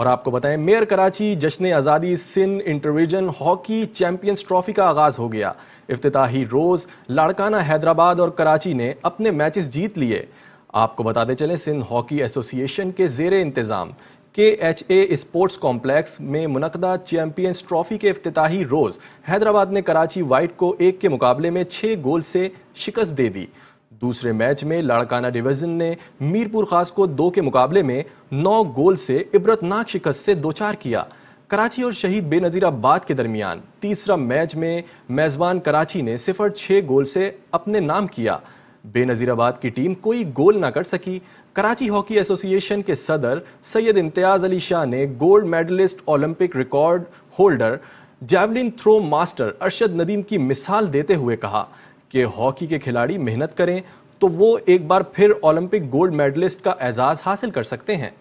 और आपको बताएं मेयर कराची जश्न आज़ादी Sindh intervision hockey champions trophy का आगाज़ हो गया अफ्ताही रोज़ लाड़काना हैदराबाद और कराची ने अपने मैचेस जीत लिए आपको बताते चले सिंध हॉकी एसोसिएशन के जेर इंतज़ाम के एच ए स्पोर्ट्स कॉम्प्लेक्स में मुनदा चैंपियंस ट्रॉफी के अफ्ताही रोज़ हैदराबाद ने कराची वाइट को एक के मुकाबले में छः गोल से शिकस्त दे दी दूसरे मैच में लाड़काना डिवीजन ने मीरपुर खास को दो के मुकाबले में नौ गोल से इबरतनाक शिकस्त से दो चार किया कराची और शहीद बेनजीर आबाद के दरमियान तीसरा मैच में मेज़बान कराची ने सिफर छः गोल से अपने नाम किया बेनजीराबाद की टीम कोई गोल ना कर सकी कराची हॉकी एसोसिएशन के सदर सैयद इम्तियाज़ अली शाह ने gold medalist Olympic record holder javelin throw master Arshad Nadeem की मिसाल देते हुए कहा कि हॉकी के खिलाड़ी मेहनत करें तो वो एक बार फिर ओलंपिक गोल्ड मेडलिस्ट का एजाज़ हासिल कर सकते हैं